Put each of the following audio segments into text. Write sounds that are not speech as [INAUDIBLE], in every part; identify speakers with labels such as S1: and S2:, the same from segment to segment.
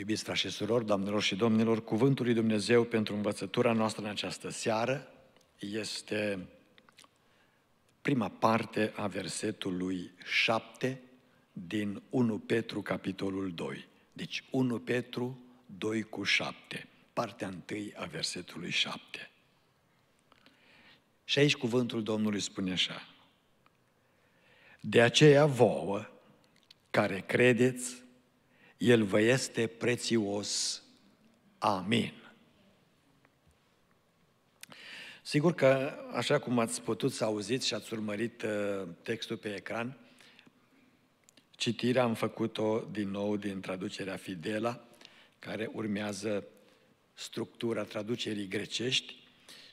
S1: Iubiți frași și surori, doamnelor și domnilor, Cuvântul lui Dumnezeu pentru învățătura noastră în această seară este prima parte a versetului 7 din 1 Petru, capitolul 2. Deci 1 Petru 2 cu 7, partea 1 a versetului 7. Și aici cuvântul Domnului spune așa. De aceea vouă, care credeți el vă este prețios. Amin. Sigur că, așa cum ați putut să auziți și ați urmărit uh, textul pe ecran, citirea am făcut-o din nou din traducerea Fidela, care urmează structura traducerii grecești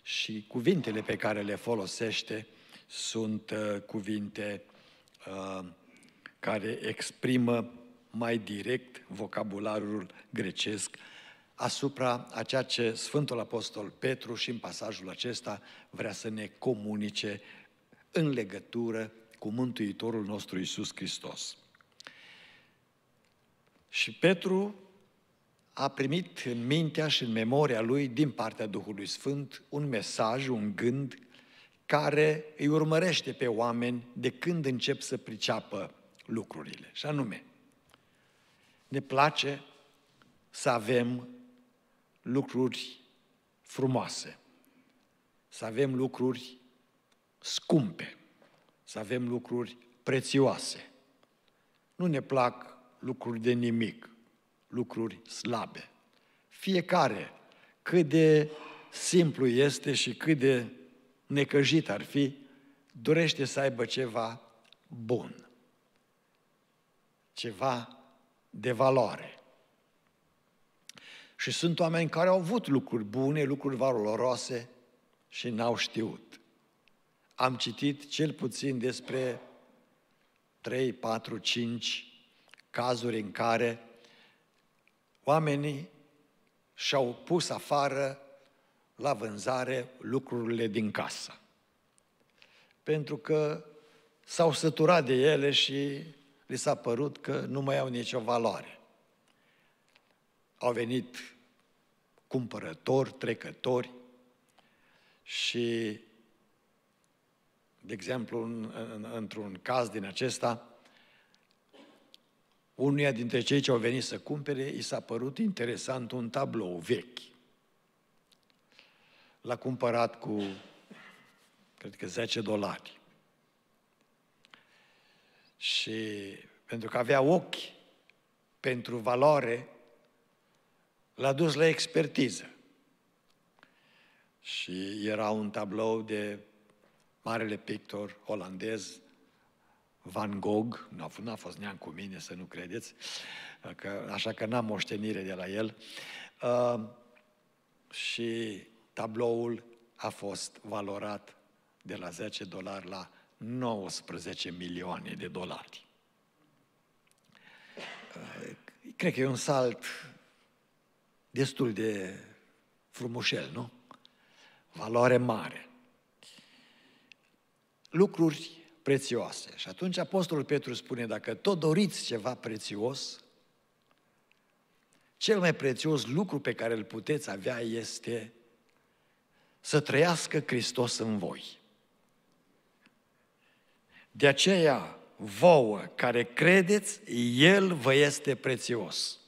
S1: și cuvintele pe care le folosește sunt uh, cuvinte uh, care exprimă mai direct vocabularul grecesc asupra a ceea ce Sfântul Apostol Petru și în pasajul acesta vrea să ne comunice în legătură cu Mântuitorul nostru Isus Hristos. Și Petru a primit în mintea și în memoria lui, din partea Duhului Sfânt, un mesaj, un gând care îi urmărește pe oameni de când încep să priceapă lucrurile. Și anume, ne place să avem lucruri frumoase, să avem lucruri scumpe, să avem lucruri prețioase. Nu ne plac lucruri de nimic, lucruri slabe. Fiecare, cât de simplu este și cât de necăjit ar fi, dorește să aibă ceva bun, ceva de valoare. Și sunt oameni care au avut lucruri bune, lucruri valoroase și n-au știut. Am citit cel puțin despre 3, 4, 5 cazuri în care oamenii și-au pus afară la vânzare lucrurile din casă. Pentru că s-au săturat de ele și li s-a părut că nu mai au nicio valoare. Au venit cumpărători, trecători și, de exemplu, în, în, într-un caz din acesta, unuia dintre cei ce au venit să cumpere, i s-a părut interesant un tablou vechi. L-a cumpărat cu, cred că, 10 dolari. Și pentru că avea ochi pentru valoare, l-a dus la expertiză. Și era un tablou de marele pictor olandez, Van Gogh, nu a n fost neam cu mine, să nu credeți, că, așa că n-am moștenire de la el. Uh, și tabloul a fost valorat de la 10 dolari la 19 milioane de dolari. Eh, cred că e un salt destul de frumușel, nu? Valoare mare. Lucruri prețioase. Și atunci Apostolul Petru spune, dacă tot doriți ceva prețios, cel mai prețios lucru pe care îl puteți avea este să trăiască Hristos în voi. De aceea, vouă care credeți, El vă este prețios.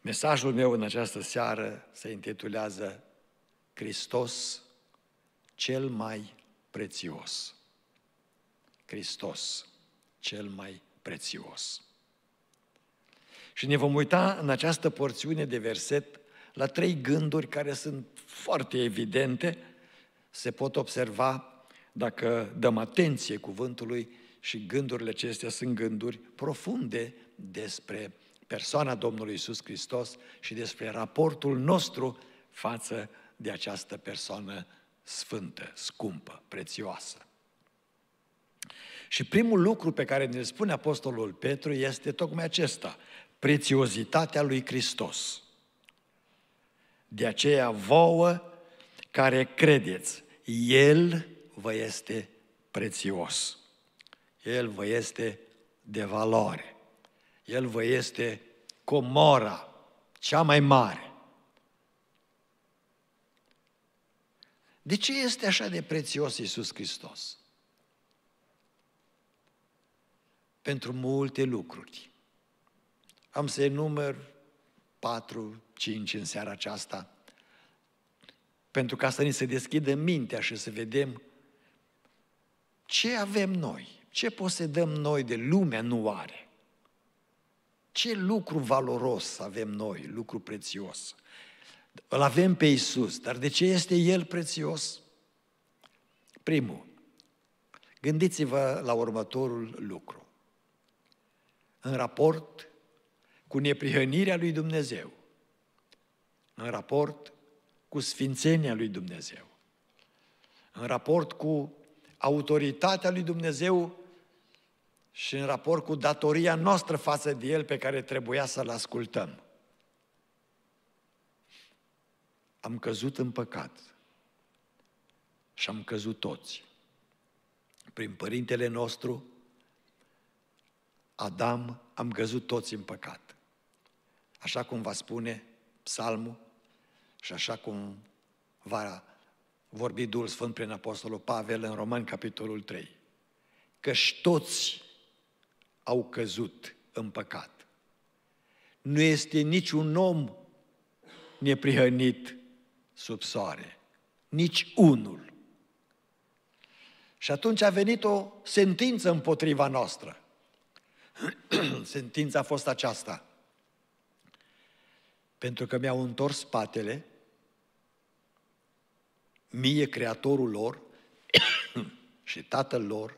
S1: Mesajul meu în această seară se intitulează Hristos cel mai prețios. Hristos cel mai prețios. Și ne vom uita în această porțiune de verset la trei gânduri care sunt foarte evidente se pot observa dacă dăm atenție cuvântului și gândurile acestea sunt gânduri profunde despre persoana Domnului Isus Hristos și despre raportul nostru față de această persoană sfântă, scumpă, prețioasă. Și primul lucru pe care ne spune Apostolul Petru este tocmai acesta, prețiozitatea lui Hristos. De aceea vouă care credeți, El vă este prețios. El vă este de valoare. El vă este comora cea mai mare. De ce este așa de prețios Iisus Hristos? Pentru multe lucruri. Am să enumăr 4, 5 în seara aceasta pentru ca să ni se deschidă mintea și să vedem ce avem noi, ce posedăm noi de lumea nu are. Ce lucru valoros avem noi, lucru prețios. Îl avem pe Isus, dar de ce este El prețios? Primul, gândiți-vă la următorul lucru. În raport cu neprihănirea lui Dumnezeu, în raport cu sfințenia lui Dumnezeu, în raport cu autoritatea lui Dumnezeu și în raport cu datoria noastră față de El pe care trebuia să-L ascultăm. Am căzut în păcat și am căzut toți. Prin Părintele nostru, Adam, am căzut toți în păcat. Așa cum va spune Psalmul și așa cum va vorbi Duhul Sfânt prin Apostolul Pavel în Roman, capitolul 3, căci toți au căzut în păcat. Nu este niciun om neprihănit sub soare, nici unul. Și atunci a venit o sentință împotriva noastră. [CLEARS THROAT] Sentința a fost aceasta. Pentru că mi-au întors spatele, mie creatorul lor [COUGHS] și tatăl lor,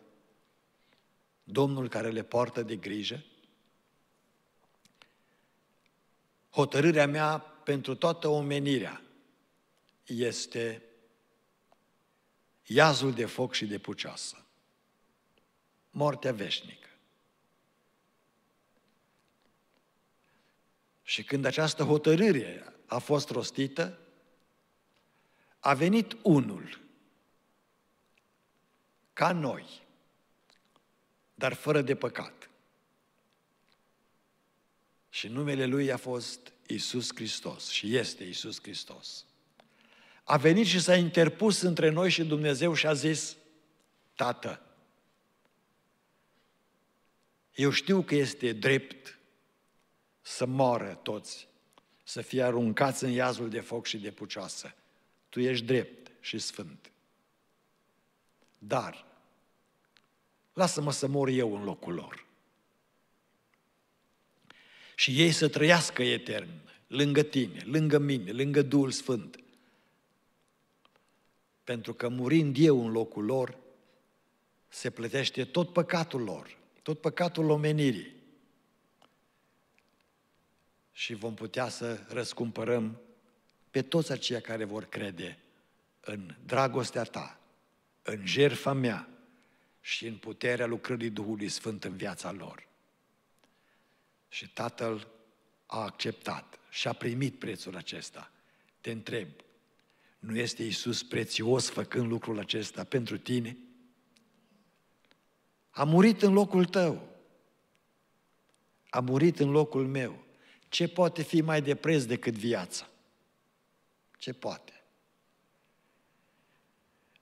S1: Domnul care le poartă de grijă, hotărârea mea pentru toată omenirea este iazul de foc și de puceasă, moartea veșnică. Și când această hotărâre a fost rostită, a venit unul, ca noi, dar fără de păcat. Și numele lui a fost Isus Hristos și este Isus Hristos. A venit și s-a interpus între noi și Dumnezeu și a zis, Tată, eu știu că este drept să moară toți, să fie aruncați în iazul de foc și de pucioasă tu ești drept și sfânt. Dar, lasă-mă să mor eu în locul lor. Și ei să trăiască etern, lângă tine, lângă mine, lângă Duhul Sfânt. Pentru că murind eu în locul lor, se plătește tot păcatul lor, tot păcatul omenirii. Și vom putea să răscumpărăm pe toți aceia care vor crede în dragostea ta, în jertfa mea și în puterea lucrării Duhului Sfânt în viața lor. Și Tatăl a acceptat și a primit prețul acesta. Te întreb, nu este Isus prețios făcând lucrul acesta pentru tine? A murit în locul tău. A murit în locul meu. Ce poate fi mai de preț decât viața? ce poate.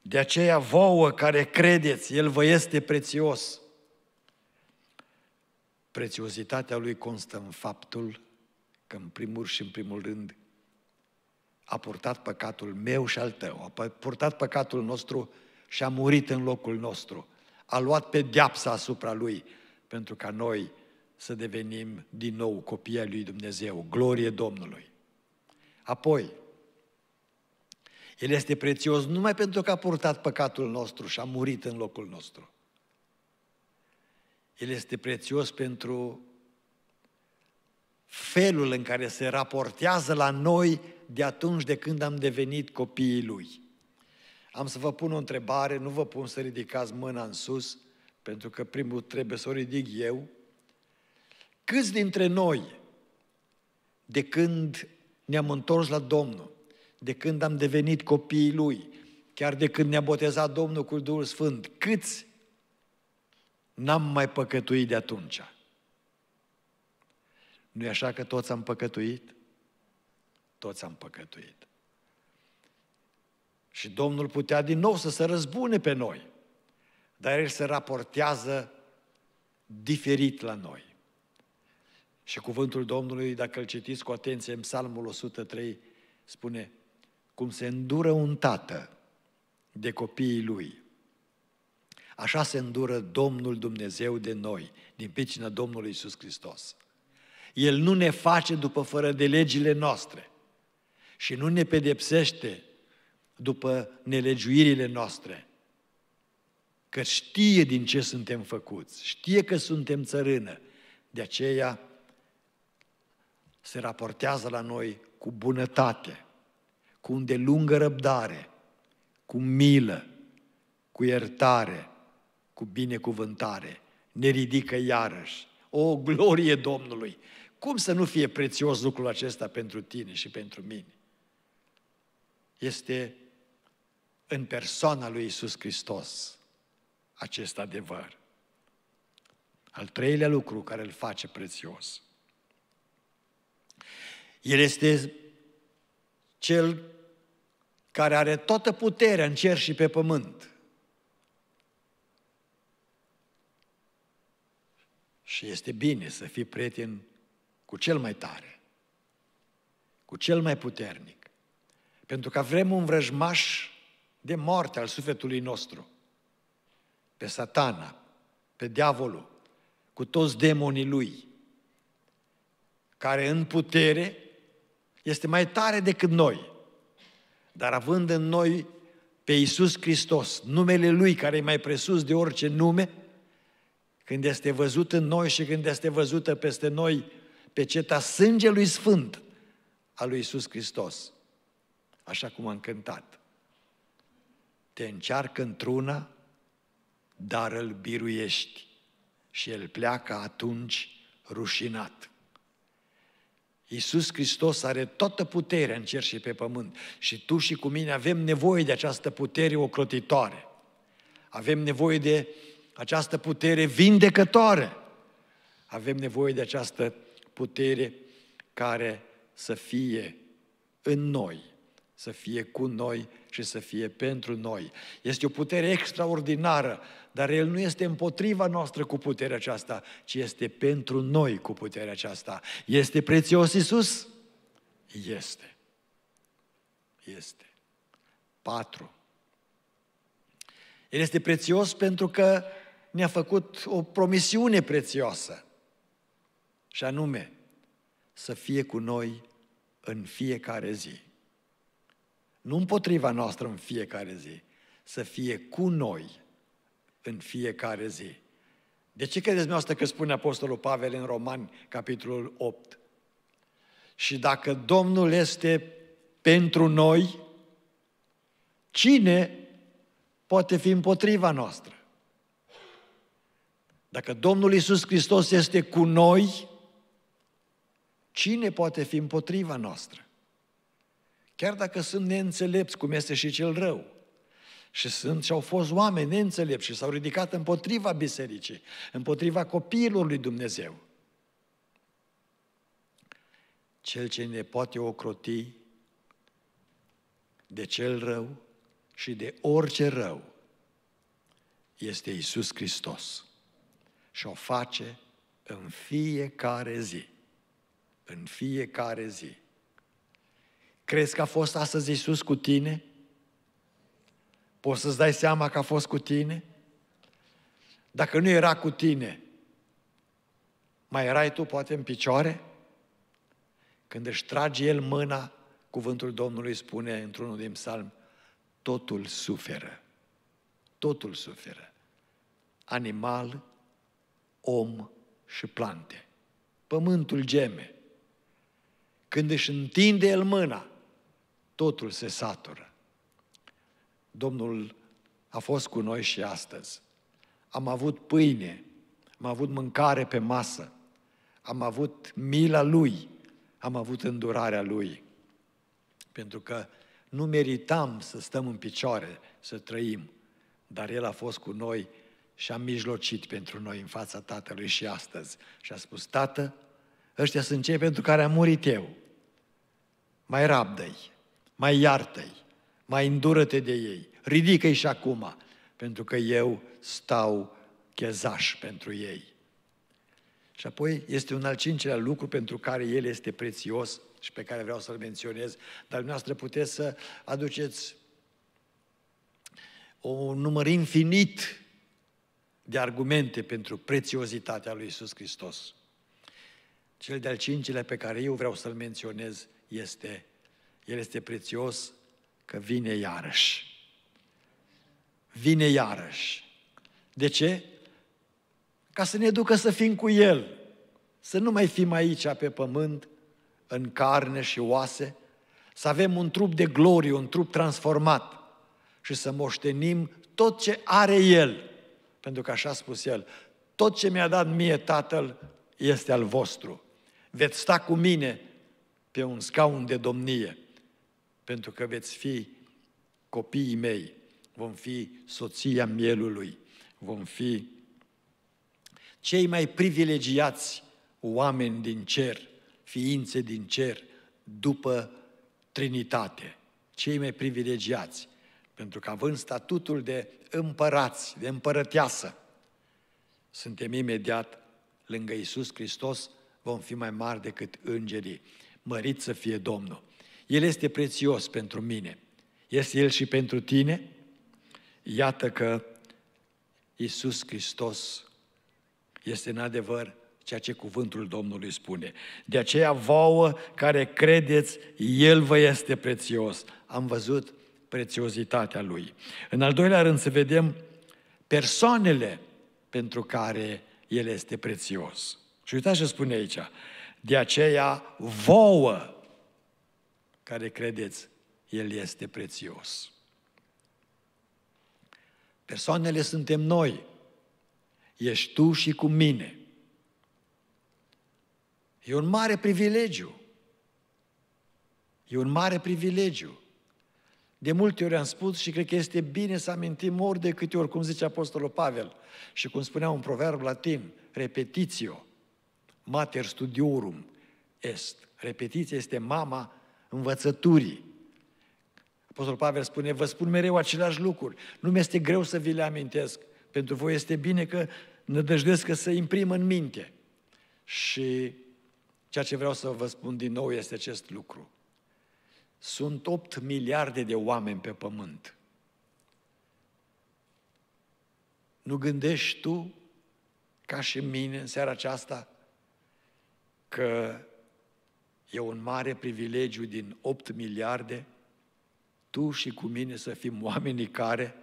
S1: De aceea vouă care credeți, El vă este prețios. Prețiozitatea Lui constă în faptul că în primul și în primul rând a purtat păcatul meu și al tău, a purtat păcatul nostru și a murit în locul nostru. A luat pe deapsa asupra Lui pentru ca noi să devenim din nou copii ai Lui Dumnezeu. Glorie Domnului! Apoi, el este prețios numai pentru că a purtat păcatul nostru și a murit în locul nostru. El este prețios pentru felul în care se raportează la noi de atunci de când am devenit copiii Lui. Am să vă pun o întrebare, nu vă pun să ridicați mâna în sus, pentru că primul trebuie să o ridic eu. Câți dintre noi, de când ne-am întors la Domnul, de când am devenit copiii Lui, chiar de când ne-a botezat Domnul cu Duhul Sfânt, câți n-am mai păcătuit de atunci? Nu e așa că toți am păcătuit? Toți am păcătuit. Și Domnul putea din nou să se răzbune pe noi, dar El se raportează diferit la noi. Și cuvântul Domnului, dacă îl citiți cu atenție în Psalmul 103, spune, cum se îndură un tată de copiii lui, așa se îndură Domnul Dumnezeu de noi, din picina Domnului Isus Hristos. El nu ne face după fără de legile noastre și nu ne pedepsește după nelegiuirile noastre, că știe din ce suntem făcuți, știe că suntem țărână, de aceea se raportează la noi cu bunătate, cu îndelungă răbdare, cu milă, cu iertare, cu binecuvântare, ne ridică iarăși. O, glorie Domnului! Cum să nu fie prețios lucrul acesta pentru tine și pentru mine? Este în persoana lui Isus Hristos acest adevăr. Al treilea lucru care îl face prețios. El este cel care are toată puterea în cer și pe pământ. Și este bine să fii prieten cu cel mai tare, cu cel mai puternic, pentru că avem un vrăjmaș de moarte al sufletului nostru, pe satana, pe diavolul, cu toți demonii lui, care în putere este mai tare decât noi – dar având în noi pe Iisus Hristos, numele Lui care e mai presus de orice nume, când este văzut în noi și când este văzută peste noi pe ceta sângelui sfânt al lui Iisus Hristos, așa cum am cântat. Te încearcă într-una, dar îl biruiești și el pleacă atunci rușinat. Iisus Hristos are toată puterea în cer și pe pământ și tu și cu mine avem nevoie de această putere ocrotitoare. Avem nevoie de această putere vindecătoare. Avem nevoie de această putere care să fie în noi să fie cu noi și să fie pentru noi. Este o putere extraordinară, dar El nu este împotriva noastră cu puterea aceasta, ci este pentru noi cu puterea aceasta. Este prețios Isus? Este. Este. Patru. El este prețios pentru că ne-a făcut o promisiune prețioasă, și anume să fie cu noi în fiecare zi nu împotriva noastră în fiecare zi, să fie cu noi în fiecare zi. De ce credeți noastră că spune Apostolul Pavel în Romani, capitolul 8? Și dacă Domnul este pentru noi, cine poate fi împotriva noastră? Dacă Domnul Isus Hristos este cu noi, cine poate fi împotriva noastră? Chiar dacă sunt neînțelepți, cum este și cel rău, și sunt și au fost oameni neînțelepți și s-au ridicat împotriva bisericii, împotriva copiilor lui Dumnezeu. Cel ce ne poate ocroti de cel rău și de orice rău este Isus Hristos și o face în fiecare zi. În fiecare zi. Crezi că a fost astăzi Iisus cu tine? Poți să-ți dai seama că a fost cu tine? Dacă nu era cu tine, mai erai tu poate în picioare? Când își trage el mâna, cuvântul Domnului spune într-unul din psalm, totul suferă. Totul suferă. Animal, om și plante. Pământul geme. Când își întinde el mâna, totul se satură. Domnul a fost cu noi și astăzi. Am avut pâine, am avut mâncare pe masă, am avut mila Lui, am avut îndurarea Lui. Pentru că nu meritam să stăm în picioare, să trăim, dar El a fost cu noi și a mijlocit pentru noi în fața Tatălui și astăzi. Și a spus, Tată, ăștia sunt cei pentru care am murit eu. Mai rabdă-i, mai iartă-i, mai îndură-te de ei, ridică-i și acum, pentru că eu stau chezaș pentru ei. Și apoi este un al cincilea lucru pentru care el este prețios și pe care vreau să-l menționez, dar dumneavoastră puteți să aduceți un număr infinit de argumente pentru prețiozitatea lui Isus Hristos. Cel de-al cincilea pe care eu vreau să-l menționez este el este prețios că vine iarăși. Vine iarăși. De ce? Ca să ne ducă să fim cu El. Să nu mai fim aici pe pământ, în carne și oase, să avem un trup de glorie, un trup transformat și să moștenim tot ce are El. Pentru că așa a spus El, tot ce mi-a dat mie Tatăl este al vostru. Veți sta cu mine pe un scaun de domnie pentru că veți fi copiii mei, vom fi soția mielului, vom fi cei mai privilegiați oameni din cer, ființe din cer, după Trinitate, cei mai privilegiați, pentru că având statutul de împărați, de împărăteasă, suntem imediat lângă Isus Hristos, vom fi mai mari decât îngerii. Mărit să fie Domnul! El este prețios pentru mine. Este El și pentru tine? Iată că Iisus Hristos este în adevăr ceea ce cuvântul Domnului spune. De aceea vouă care credeți, El vă este prețios. Am văzut prețiozitatea Lui. În al doilea rând să vedem persoanele pentru care El este prețios. Și uitați ce spune aici. De aceea vouă care credeți, El este prețios. Persoanele suntem noi. Ești tu și cu mine. E un mare privilegiu. E un mare privilegiu. De multe ori am spus și cred că este bine să amintim ori de câte ori, cum zice Apostolul Pavel și cum spunea un proverb latin, repetitio, mater studiorum est. Repetiția este mama învățăturii. Apostolul Pavel spune, vă spun mereu același lucruri. Nu mi-este greu să vi le amintesc. Pentru voi este bine că nădăjdesc că să imprim în minte. Și ceea ce vreau să vă spun din nou este acest lucru. Sunt 8 miliarde de oameni pe pământ. Nu gândești tu, ca și mine, în seara aceasta, că E un mare privilegiu din 8 miliarde tu și cu mine să fim oamenii care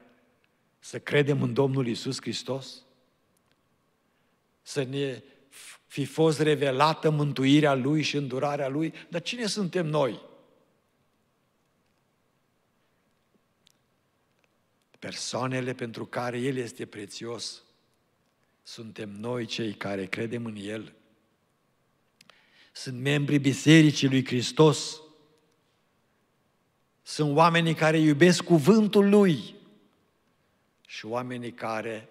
S1: să credem în Domnul Isus Hristos, să ne fi fost revelată mântuirea Lui și îndurarea Lui, dar cine suntem noi? Persoanele pentru care El este prețios, suntem noi cei care credem în El sunt membri Bisericii lui Hristos, sunt oamenii care iubesc cuvântul Lui și oamenii care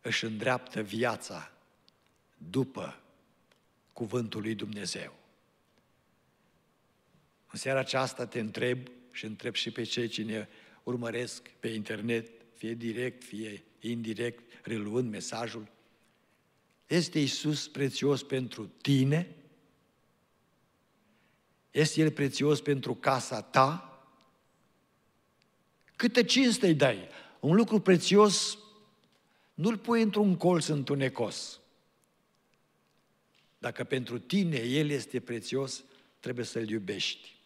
S1: își îndreaptă viața după cuvântul lui Dumnezeu. În seara aceasta te întreb și întreb și pe cei cine urmăresc pe internet, fie direct, fie indirect, reluând mesajul, este Isus prețios pentru tine? Este el prețios pentru casa ta? Câte cinste îi dai? Un lucru prețios nu-l pui într-un colț întunecos. Dacă pentru tine el este prețios, trebuie să-l iubești.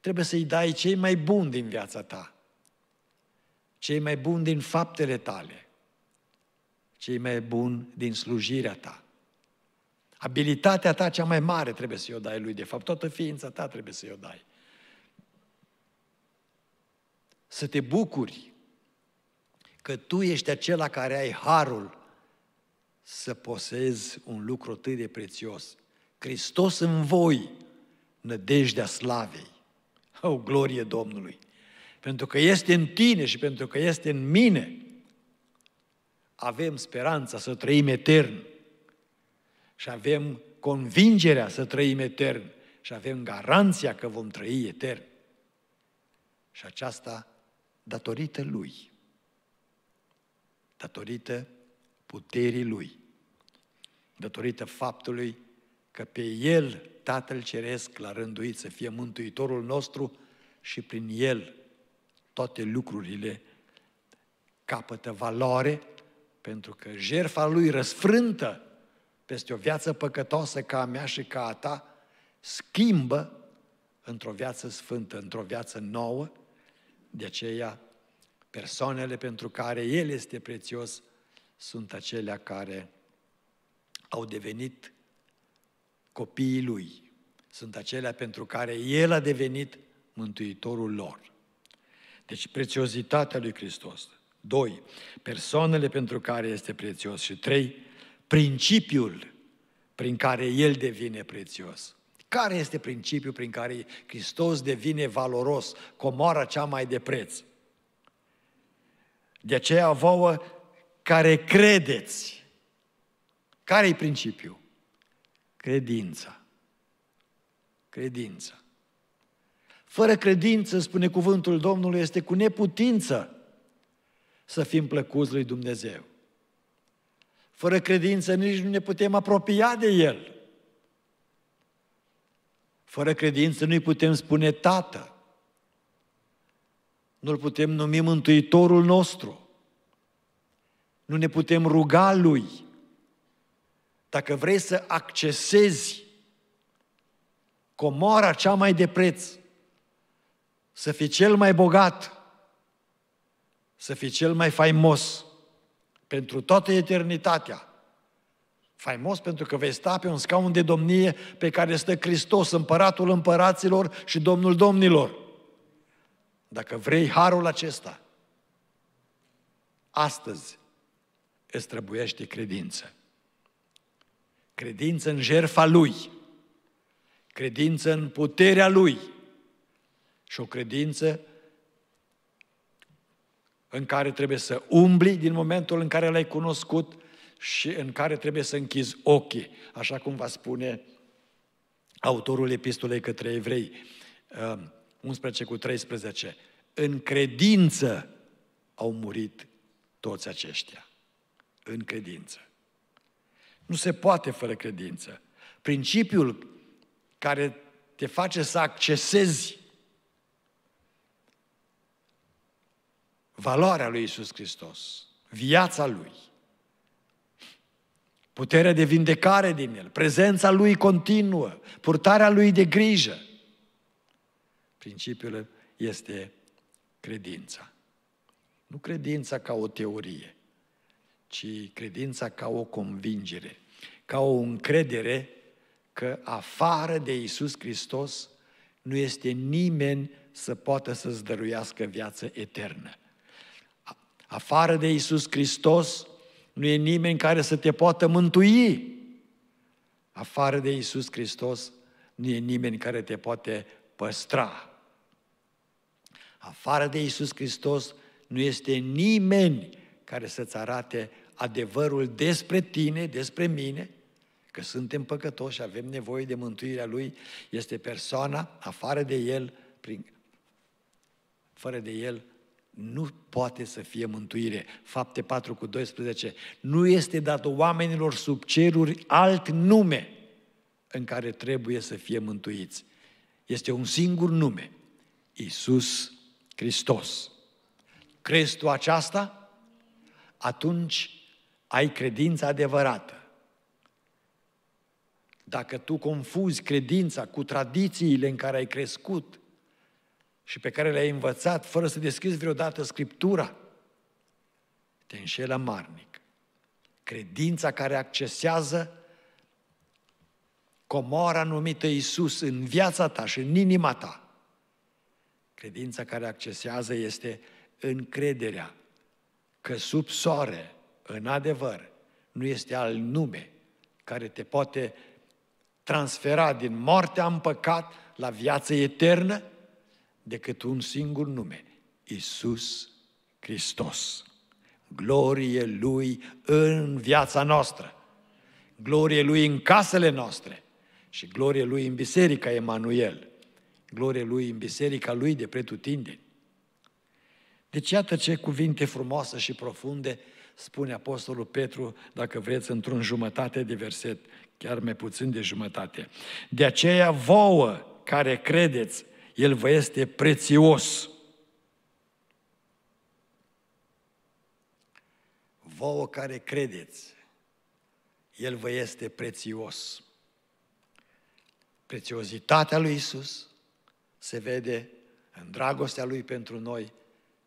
S1: Trebuie să-i dai cei mai buni din viața ta, cei mai buni din faptele tale, cei mai buni din slujirea ta. Abilitatea ta cea mai mare trebuie să-i o dai lui, de fapt, toată ființa ta trebuie să-i o dai. Să te bucuri că tu ești acela care ai harul să posezi un lucru atât de prețios. Hristos în voi, nădejdea slavei. O glorie Domnului! Pentru că este în tine și pentru că este în mine, avem speranța să trăim etern și avem convingerea să trăim etern și avem garanția că vom trăi etern. Și aceasta datorită Lui, datorită puterii Lui, datorită faptului că pe El Tatăl Ceresc l-a rânduit să fie Mântuitorul nostru și prin El toate lucrurile capătă valoare pentru că jerfa Lui răsfrântă peste o viață păcătoasă ca a mea și ca a ta, schimbă într-o viață sfântă, într-o viață nouă. De aceea, persoanele pentru care El este prețios sunt acelea care au devenit copiii Lui. Sunt acelea pentru care El a devenit mântuitorul lor. Deci prețiozitatea lui Hristos. Doi, persoanele pentru care este prețios și trei, principiul prin care el devine prețios. Care este principiul prin care Hristos devine valoros, comoara cea mai de preț? De aceea vouă care credeți. care e principiul? Credința. Credința. Fără credință, spune cuvântul Domnului, este cu neputință să fim plăcuți lui Dumnezeu. Fără credință nici nu ne putem apropia de El. Fără credință nu-i putem spune Tată. Nu-L putem numi Mântuitorul nostru. Nu ne putem ruga Lui. Dacă vrei să accesezi comora cea mai de preț, să fii cel mai bogat, să fii cel mai faimos, pentru toată eternitatea. Faimos pentru că vei sta pe un scaun de domnie pe care stă Hristos, împăratul împăraților și domnul domnilor. Dacă vrei harul acesta, astăzi îți trebuiește credință. Credință în jertfa Lui, credință în puterea Lui și o credință în care trebuie să umbli din momentul în care l-ai cunoscut și în care trebuie să închizi ochii, așa cum va spune autorul epistolei către evrei, 11 uh, cu 13. În credință au murit toți aceștia. În credință. Nu se poate fără credință. Principiul care te face să accesezi valoarea lui Isus Hristos, viața lui, puterea de vindecare din el, prezența lui continuă, purtarea lui de grijă. Principiul este credința. Nu credința ca o teorie, ci credința ca o convingere, ca o încredere că afară de Isus Hristos nu este nimeni să poată să-ți dăruiască viață eternă. Afară de Isus Hristos nu e nimeni care să te poată mântui. Afară de Isus Hristos nu e nimeni care te poate păstra. Afară de Isus Hristos nu este nimeni care să-ți arate adevărul despre tine, despre mine, că suntem păcătoși, avem nevoie de mântuirea Lui, este persoana, afară de El, prin, fără de El, nu poate să fie mântuire. Fapte 4 cu 12. Nu este dat oamenilor sub ceruri alt nume în care trebuie să fie mântuiți. Este un singur nume. Iisus Hristos. Crezi tu aceasta? Atunci ai credința adevărată. Dacă tu confuzi credința cu tradițiile în care ai crescut, și pe care le-ai învățat fără să deschizi vreodată Scriptura, te înșelă marnic. Credința care accesează comora numită Isus în viața ta și în inima ta. Credința care accesează este încrederea că sub soare, în adevăr, nu este al nume care te poate transfera din moartea în păcat la viață eternă decât un singur nume, Isus Hristos. Glorie Lui în viața noastră, glorie Lui în casele noastre și glorie Lui în biserica Emanuel, glorie Lui în biserica Lui de pretutindeni. Deci iată ce cuvinte frumoase și profunde spune Apostolul Petru, dacă vreți, într-un jumătate de verset, chiar mai puțin de jumătate. De aceea vouă care credeți el vă este prețios. Vouă care credeți, El vă este prețios. Prețiozitatea lui Isus se vede în dragostea Lui pentru noi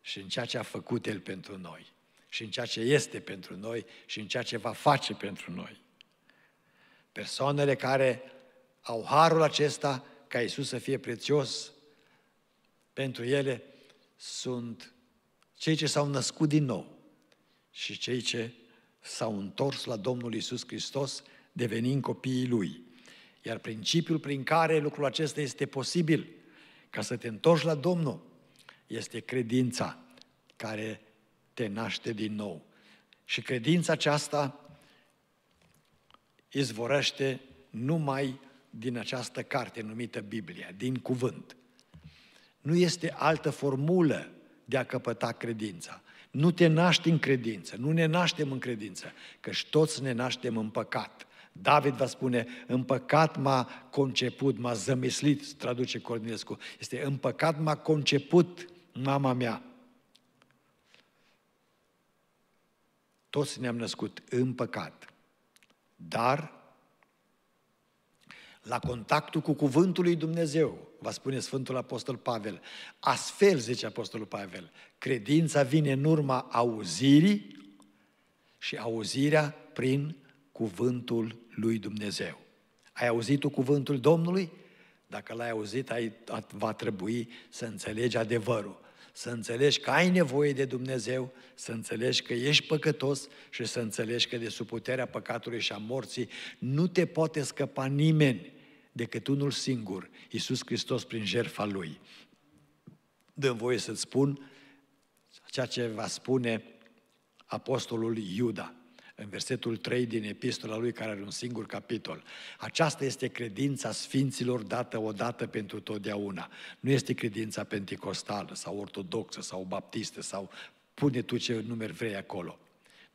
S1: și în ceea ce a făcut El pentru noi și în ceea ce este pentru noi și în ceea ce va face pentru noi. Persoanele care au harul acesta ca Isus să fie prețios pentru ele sunt cei ce s-au născut din nou și cei ce s-au întors la Domnul Isus Hristos devenind copiii Lui. Iar principiul prin care lucrul acesta este posibil ca să te întorci la Domnul este credința care te naște din nou. Și credința aceasta izvorăște numai din această carte numită Biblia, din cuvânt. Nu este altă formulă de a căpăta credința. Nu te naști în credință, nu ne naștem în credință, căci toți ne naștem în păcat. David va spune, în păcat m-a conceput, m-a zămislit, traduce Cornilescu, este în păcat m-a conceput mama mea. Toți ne-am născut în păcat, dar la contactul cu cuvântul lui Dumnezeu, va spune Sfântul Apostol Pavel. Astfel, zice Apostolul Pavel, credința vine în urma auzirii și auzirea prin cuvântul lui Dumnezeu. Ai auzit tu cuvântul Domnului? Dacă l-ai auzit, ai, va trebui să înțelegi adevărul să înțelegi că ai nevoie de Dumnezeu, să înțelegi că ești păcătos și să înțelegi că de sub puterea păcatului și a morții nu te poate scăpa nimeni decât unul singur, Iisus Hristos prin jertfa Lui. Dăm voie să-ți spun ceea ce va spune apostolul Iuda în versetul 3 din epistola lui, care are un singur capitol. Aceasta este credința sfinților dată odată pentru totdeauna. Nu este credința pentecostală sau ortodoxă sau baptistă sau pune tu ce numeri vrei acolo.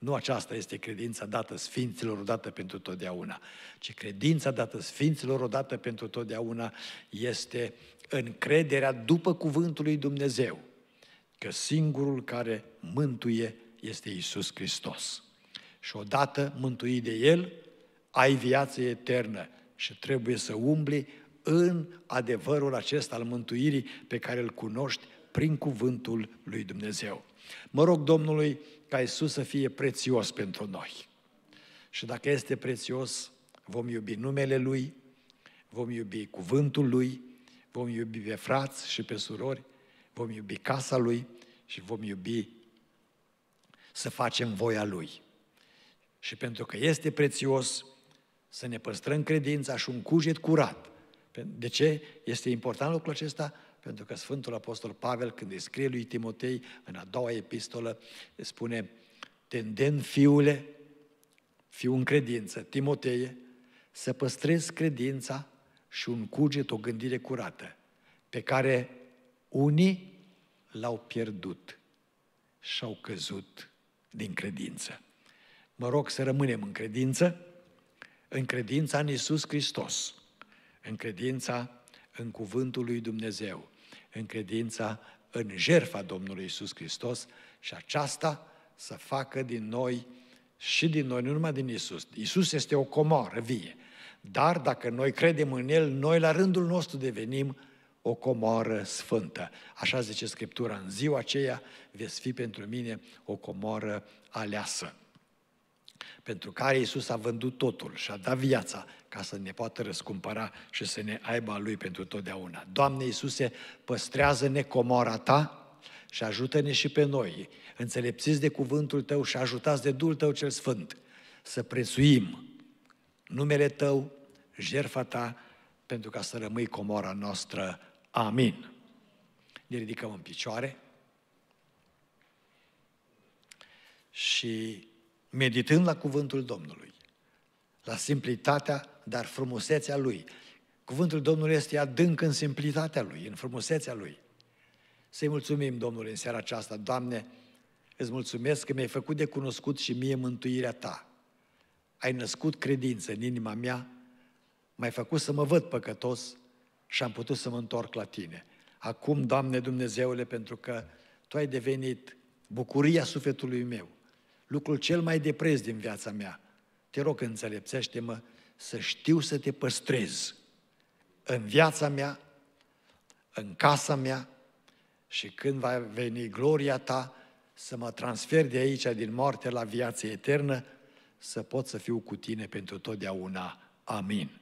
S1: Nu aceasta este credința dată sfinților odată pentru totdeauna, ci credința dată sfinților odată pentru totdeauna este încrederea după cuvântul lui Dumnezeu, că singurul care mântuie este Isus Hristos. Și odată mântuit de El, ai viață eternă și trebuie să umbli în adevărul acesta al mântuirii pe care îl cunoști prin cuvântul lui Dumnezeu. Mă rog Domnului ca Isus să fie prețios pentru noi. Și dacă este prețios, vom iubi numele Lui, vom iubi cuvântul Lui, vom iubi pe frați și pe surori, vom iubi casa Lui și vom iubi să facem voia Lui. Și pentru că este prețios, să ne păstrăm credința și un cuget curat. De ce este important lucrul acesta? pentru că Sfântul Apostol Pavel, când îi scrie lui Timotei, în a doua epistolă, spune, te fiule, fiu în credință, Timotei, să păstrezi credința și un cuget, o gândire curată, pe care unii l-au pierdut și au căzut din credință. Mă rog să rămânem în credință, în credința în Iisus Hristos, în credința în cuvântul lui Dumnezeu, în credința în jertfa Domnului Isus Hristos și aceasta să facă din noi și din noi, nu numai din Isus. Isus este o comoară vie, dar dacă noi credem în El, noi la rândul nostru devenim o comoară sfântă. Așa zice Scriptura, în ziua aceea veți fi pentru mine o comoară aleasă pentru care Iisus a vândut totul și a dat viața ca să ne poată răscumpăra și să ne aibă a Lui pentru totdeauna. Doamne Iisuse, păstrează-ne comora Ta și ajută-ne și pe noi, înțelepțiți de cuvântul Tău și ajutați de Duhul Tău cel Sfânt, să prețuim numele Tău, jertfa Ta, pentru ca să rămâi comora noastră. Amin. Ne ridicăm în picioare și meditând la cuvântul Domnului, la simplitatea, dar frumusețea Lui. Cuvântul Domnului este adânc în simplitatea Lui, în frumusețea Lui. Să-i mulțumim, Domnul, în seara aceasta. Doamne, îți mulțumesc că mi-ai făcut de cunoscut și mie mântuirea Ta. Ai născut credință în inima mea, m-ai făcut să mă văd păcătos și am putut să mă întorc la Tine. Acum, Doamne Dumnezeule, pentru că Tu ai devenit bucuria sufletului meu – lucrul cel mai de preț din viața mea. Te rog, înțelepțește-mă să știu să te păstrez în viața mea, în casa mea și când va veni gloria ta, să mă transfer de aici, din moarte la viață eternă, să pot să fiu cu tine pentru totdeauna. Amin.